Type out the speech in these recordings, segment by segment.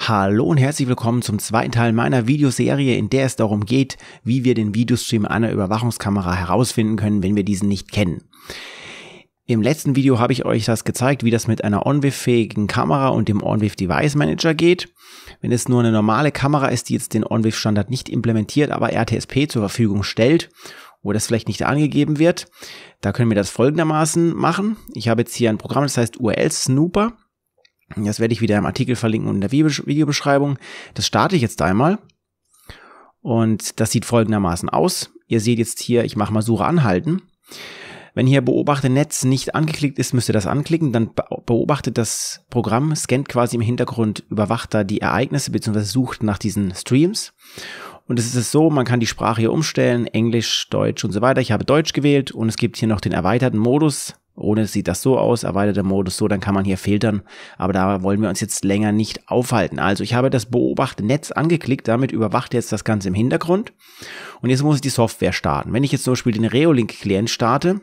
Hallo und herzlich willkommen zum zweiten Teil meiner Videoserie, in der es darum geht, wie wir den Videostream einer Überwachungskamera herausfinden können, wenn wir diesen nicht kennen. Im letzten Video habe ich euch das gezeigt, wie das mit einer OnWiff-fähigen Kamera und dem OnWiff Device Manager geht. Wenn es nur eine normale Kamera ist, die jetzt den OnWiff-Standard nicht implementiert, aber RTSP zur Verfügung stellt, wo das vielleicht nicht angegeben wird, da können wir das folgendermaßen machen. Ich habe jetzt hier ein Programm, das heißt URL Snooper. Das werde ich wieder im Artikel verlinken und in der Videobeschreibung. Das starte ich jetzt einmal. Und das sieht folgendermaßen aus. Ihr seht jetzt hier, ich mache mal Suche anhalten. Wenn hier Beobachte Netz nicht angeklickt ist, müsst ihr das anklicken. Dann beobachtet das Programm, scannt quasi im Hintergrund, überwacht da die Ereignisse bzw. sucht nach diesen Streams. Und es ist es so, man kann die Sprache hier umstellen, Englisch, Deutsch und so weiter. Ich habe Deutsch gewählt und es gibt hier noch den erweiterten Modus, ohne sieht das so aus, erweiterter Modus so, dann kann man hier filtern, aber da wollen wir uns jetzt länger nicht aufhalten. Also ich habe das Beobachtnetz angeklickt, damit überwacht jetzt das Ganze im Hintergrund und jetzt muss ich die Software starten. Wenn ich jetzt zum Beispiel den Reolink-Client starte,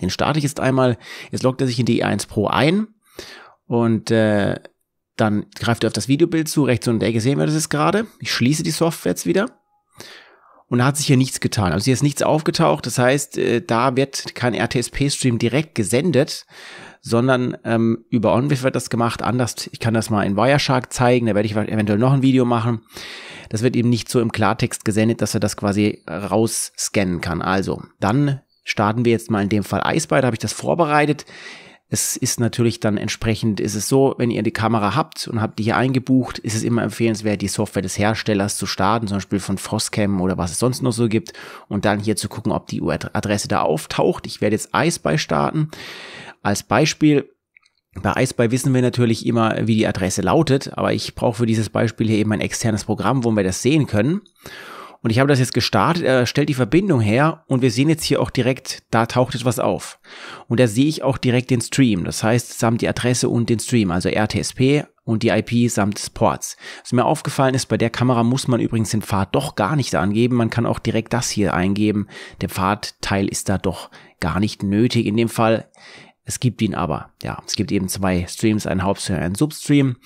den starte ich jetzt einmal, jetzt loggt er sich in die E1 Pro ein und äh, dann greift er auf das Videobild zu, rechts unten der Ecke sehen wir das jetzt gerade. Ich schließe die Software jetzt wieder und da hat sich hier nichts getan. Also hier ist nichts aufgetaucht. Das heißt, äh, da wird kein RTSP-Stream direkt gesendet, sondern ähm, über OnWiff wird das gemacht. Anders, ich kann das mal in Wireshark zeigen. Da werde ich eventuell noch ein Video machen. Das wird eben nicht so im Klartext gesendet, dass er das quasi rausscannen kann. Also, dann starten wir jetzt mal in dem Fall Eisbite. Da habe ich das vorbereitet. Es ist natürlich dann entsprechend, ist es so, wenn ihr die Kamera habt und habt die hier eingebucht, ist es immer empfehlenswert, die Software des Herstellers zu starten, zum Beispiel von Frostcam oder was es sonst noch so gibt und dann hier zu gucken, ob die Adresse da auftaucht. Ich werde jetzt Eisbei starten. Als Beispiel, bei Eisbei wissen wir natürlich immer, wie die Adresse lautet, aber ich brauche für dieses Beispiel hier eben ein externes Programm, wo wir das sehen können. Und ich habe das jetzt gestartet, er stellt die Verbindung her und wir sehen jetzt hier auch direkt, da taucht etwas auf. Und da sehe ich auch direkt den Stream, das heißt samt die Adresse und den Stream, also RTSP und die IP samt des Ports. Was mir aufgefallen ist, bei der Kamera muss man übrigens den Pfad doch gar nicht angeben, man kann auch direkt das hier eingeben. Der Pfadteil ist da doch gar nicht nötig in dem Fall. Es gibt ihn aber. Ja, es gibt eben zwei Streams, einen Hauptstream, einen Substream.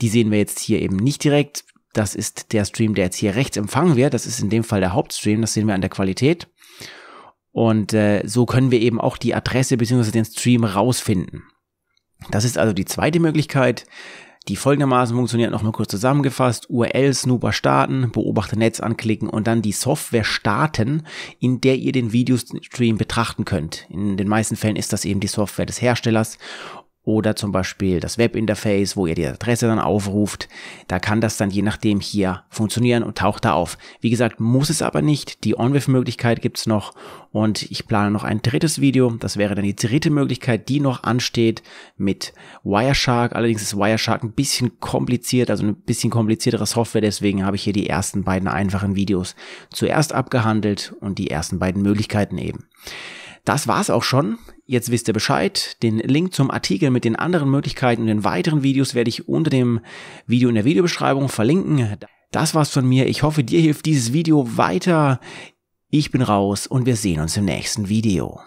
Die sehen wir jetzt hier eben nicht direkt. Das ist der Stream, der jetzt hier rechts empfangen wird. Das ist in dem Fall der Hauptstream. Das sehen wir an der Qualität. Und äh, so können wir eben auch die Adresse bzw. den Stream rausfinden. Das ist also die zweite Möglichkeit, die folgendermaßen funktioniert, nochmal kurz zusammengefasst. URL Snooper starten, Beobachter Netz anklicken und dann die Software starten, in der ihr den Videostream betrachten könnt. In den meisten Fällen ist das eben die Software des Herstellers oder zum Beispiel das Webinterface, wo ihr die Adresse dann aufruft. Da kann das dann je nachdem hier funktionieren und taucht da auf. Wie gesagt, muss es aber nicht. Die OnWiff-Möglichkeit gibt's noch und ich plane noch ein drittes Video. Das wäre dann die dritte Möglichkeit, die noch ansteht mit Wireshark. Allerdings ist Wireshark ein bisschen kompliziert, also ein bisschen kompliziertere Software. Deswegen habe ich hier die ersten beiden einfachen Videos zuerst abgehandelt und die ersten beiden Möglichkeiten eben. Das war's auch schon. Jetzt wisst ihr Bescheid. Den Link zum Artikel mit den anderen Möglichkeiten und den weiteren Videos werde ich unter dem Video in der Videobeschreibung verlinken. Das war's von mir. Ich hoffe, dir hilft dieses Video weiter. Ich bin raus und wir sehen uns im nächsten Video.